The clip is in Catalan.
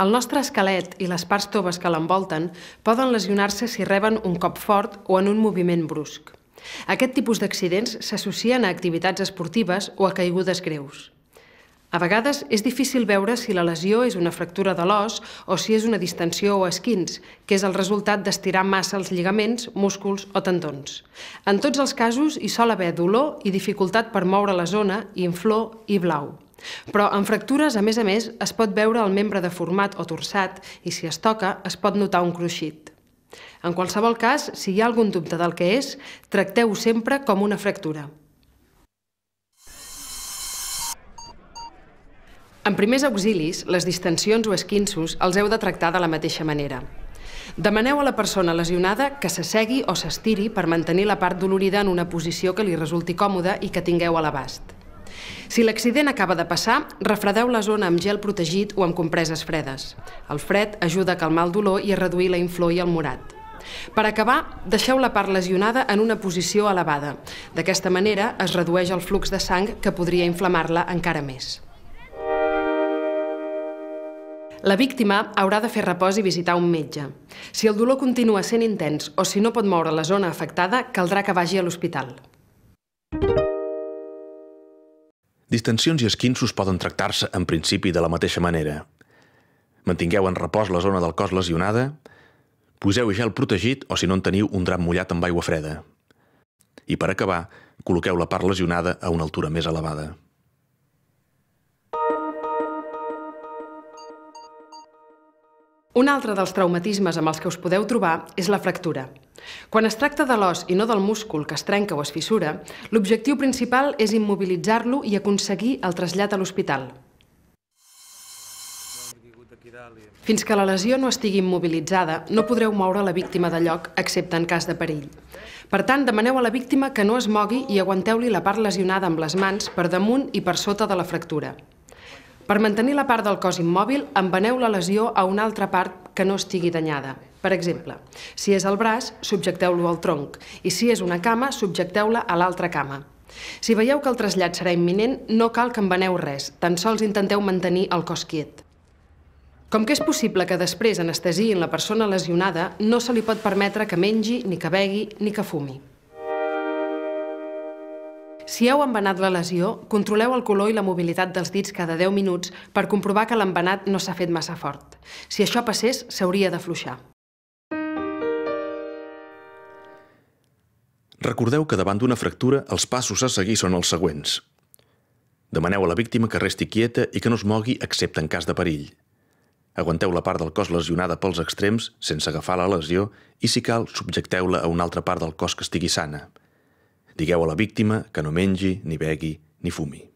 El nostre esquelet i les parts toves que l'envolten poden lesionar-se si reben un cop fort o en un moviment brusc. Aquest tipus d'accidents s'associen a activitats esportives o a caigudes greus. A vegades és difícil veure si la lesió és una fractura de l'os o si és una distensió o esquins, que és el resultat d'estirar massa els lligaments, músculs o tendons. En tots els casos hi sol haver dolor i dificultat per moure la zona, inflor i blau. Però en fractures, a més a més, es pot veure el membre deformat o torçat i si es toca es pot notar un cruixit. En qualsevol cas, si hi ha algun dubte del que és, tracteu-ho sempre com una fractura. En primers auxilis, les distensions o esquinços els heu de tractar de la mateixa manera. Demaneu a la persona lesionada que s'assegui o s'estiri per mantenir la part dolorida en una posició que li resulti còmoda i que tingueu a l'abast. Si l'accident acaba de passar, refredeu la zona amb gel protegit o amb compreses fredes. El fred ajuda a calmar el dolor i a reduir la inflor i el morat. Per acabar, deixeu la part lesionada en una posició elevada. D'aquesta manera es redueix el flux de sang que podria inflamar-la encara més. La víctima haurà de fer repòs i visitar un metge. Si el dolor continua sent intens o si no pot moure la zona afectada, caldrà que vagi a l'hospital. Música Distensions i esquinços poden tractar-se en principi de la mateixa manera. Mantingueu en repòs la zona del cos lesionada, poseu gel protegit o si no en teniu un drap mullat amb aigua freda. I per acabar, col·loqueu la part lesionada a una altura més elevada. Un altre dels traumatismes amb els que us podeu trobar és la fractura. Quan es tracta de l'os i no del múscul que es trenca o es fissura, l'objectiu principal és immobilitzar-lo i aconseguir el trasllat a l'hospital. Fins que la lesió no estigui immobilitzada, no podreu moure la víctima de lloc, excepte en cas de perill. Per tant, demaneu a la víctima que no es mogui i aguanteu-li la part lesionada amb les mans per damunt i per sota de la fractura. Per mantenir la part del cos immòbil, enveneu la lesió a una altra part que no estigui danyada. Per exemple, si és el braç, subjecteu-lo al tronc, i si és una cama, subjecteu-la a l'altra cama. Si veieu que el trasllat serà imminent, no cal que veneu res, tan sols intenteu mantenir el cos quiet. Com que és possible que després anestesiïn la persona lesionada, no se li pot permetre que mengi, ni que begui, ni que fumi. Si heu embenat la lesió, controleu el color i la mobilitat dels dits cada 10 minuts per comprovar que l'embenat no s'ha fet massa fort. Si això passés, s'hauria d'afluixar. Recordeu que davant d'una fractura els passos a seguir són els següents. Demaneu a la víctima que resti quieta i que no es mogui excepte en cas de perill. Aguanteu la part del cos lesionada pels extrems sense agafar la lesió i, si cal, subjecteu-la a una altra part del cos que estigui sana. Digueu a la víctima que no mengi, ni begui, ni fumi.